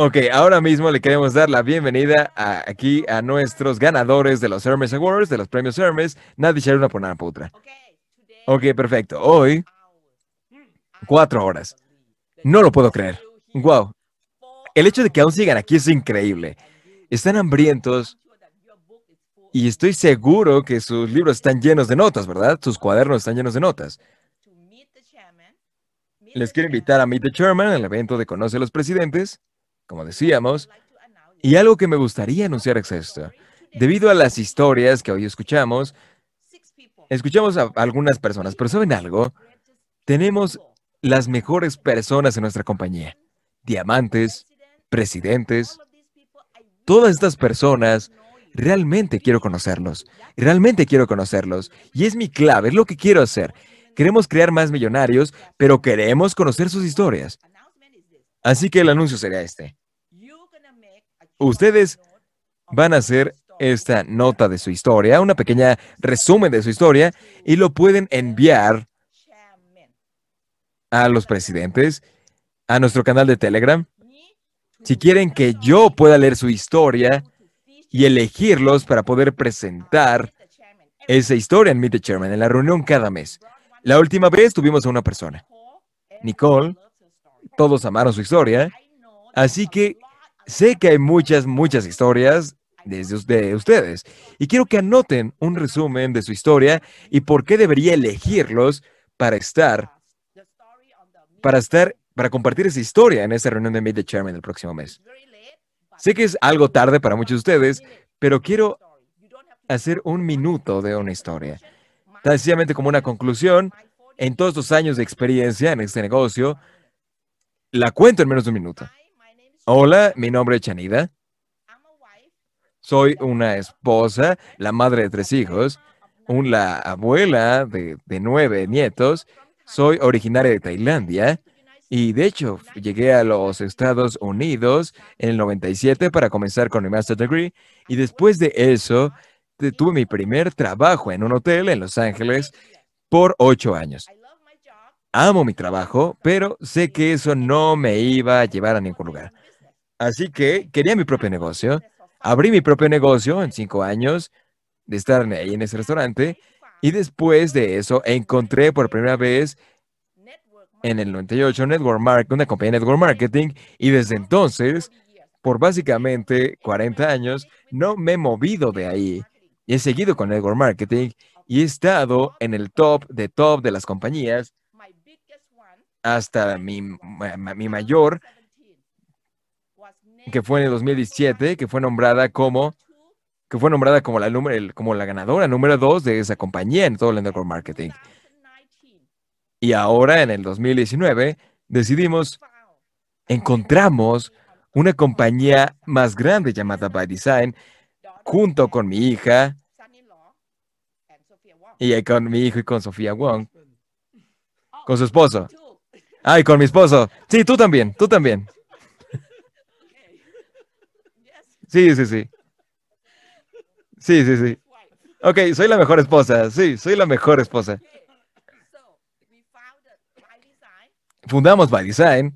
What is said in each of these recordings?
Ok, ahora mismo le queremos dar la bienvenida aquí a nuestros ganadores de los Hermes Awards, de los premios Hermes, Nadie una por nada, putra. Ok, perfecto. Hoy, cuatro horas. No lo puedo creer. Wow. El hecho de que aún sigan aquí es increíble. Están hambrientos y estoy seguro que sus libros están llenos de notas, ¿verdad? Sus cuadernos están llenos de notas. Les quiero invitar a Meet the Chairman, el evento de Conoce a los Presidentes como decíamos, y algo que me gustaría anunciar es esto. Debido a las historias que hoy escuchamos, escuchamos a algunas personas, pero ¿saben algo? Tenemos las mejores personas en nuestra compañía. Diamantes, presidentes, todas estas personas, realmente quiero conocerlos. Realmente quiero conocerlos. Y es mi clave, es lo que quiero hacer. Queremos crear más millonarios, pero queremos conocer sus historias. Así que el anuncio sería este. Ustedes van a hacer esta nota de su historia, una pequeña resumen de su historia, y lo pueden enviar a los presidentes, a nuestro canal de Telegram. Si quieren que yo pueda leer su historia y elegirlos para poder presentar esa historia en Meet the Chairman, en la reunión cada mes. La última vez tuvimos a una persona, Nicole, todos amaron su historia. Así que sé que hay muchas, muchas historias desde ustedes. Y quiero que anoten un resumen de su historia y por qué debería elegirlos para estar, para estar, para compartir esa historia en esa reunión de Meet the Chairman el próximo mes. Sé que es algo tarde para muchos de ustedes, pero quiero hacer un minuto de una historia. Tan sencillamente como una conclusión, en todos los años de experiencia en este negocio, la cuento en menos de un minuto. Hola, mi nombre es Chanida. Soy una esposa, la madre de tres hijos, una abuela de, nueve nietos. Soy originaria de Tailandia y de hecho llegué a los Estados Unidos en el 97 para comenzar con mi master degree y después de eso tuve mi primer trabajo en un hotel en Los Ángeles por ocho años amo mi trabajo, pero sé que eso no me iba a llevar a ningún lugar. Así que quería mi propio negocio. Abrí mi propio negocio en cinco años de estar ahí en ese restaurante. Y después de eso, encontré por primera vez en el 98 Network Marketing, una compañía de Network Marketing. Y desde entonces, por básicamente 40 años, no me he movido de ahí. he seguido con Network Marketing y he estado en el top de top de las compañías hasta mi, mi mayor, que fue en el 2017, que fue nombrada como que fue nombrada como la, número, como la ganadora número dos de esa compañía en todo el network marketing. Y ahora, en el 2019, decidimos, encontramos una compañía más grande llamada By Design, junto con mi hija, y con mi hijo y con Sofía Wong, con su esposo Ay, con mi esposo. Sí, tú también, tú también. Sí, sí, sí. Sí, sí, sí. Ok, soy la mejor esposa. Sí, soy la mejor esposa. Fundamos By Design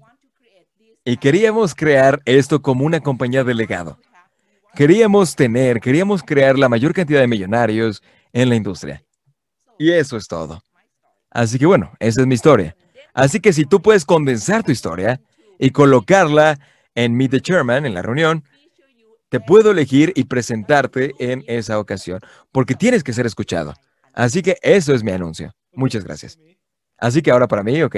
y queríamos crear esto como una compañía de legado. Queríamos tener, queríamos crear la mayor cantidad de millonarios en la industria. Y eso es todo. Así que bueno, esa es mi historia. Así que si tú puedes condensar tu historia y colocarla en Meet the Chairman, en la reunión, te puedo elegir y presentarte en esa ocasión, porque tienes que ser escuchado. Así que eso es mi anuncio. Muchas gracias. Así que ahora para mí, ¿ok?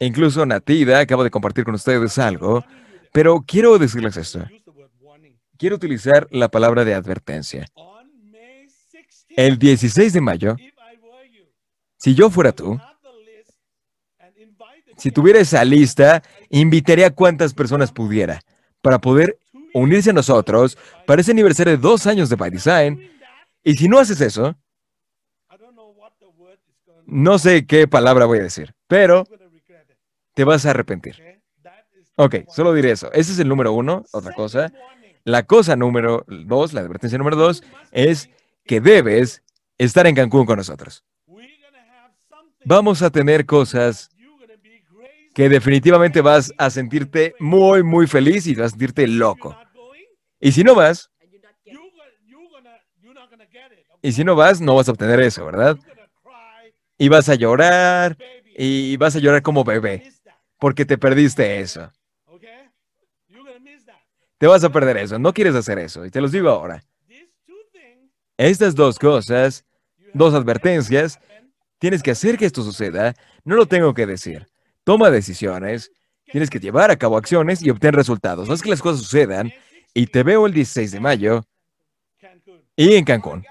Incluso Natida acabo de compartir con ustedes algo, pero quiero decirles esto. Quiero utilizar la palabra de advertencia. El 16 de mayo, si yo fuera tú, si tuviera esa lista, invitaría a cuantas personas pudiera para poder unirse a nosotros para ese aniversario de dos años de By Design. Y si no haces eso, no sé qué palabra voy a decir, pero te vas a arrepentir. Ok, solo diré eso. Ese es el número uno, otra cosa. La cosa número dos, la advertencia número dos, es que debes estar en Cancún con nosotros vamos a tener cosas que definitivamente vas a sentirte muy, muy feliz y vas a sentirte loco. Y si no vas, y si no vas, no vas a obtener eso, ¿verdad? Y vas a llorar, y vas a llorar como bebé, porque te perdiste eso. Te vas a perder eso, no quieres hacer eso, y te los digo ahora. Estas dos cosas, dos advertencias, Tienes que hacer que esto suceda. No lo tengo que decir. Toma decisiones. Tienes que llevar a cabo acciones y obtener resultados. Haz que las cosas sucedan. Y te veo el 16 de mayo y en Cancún.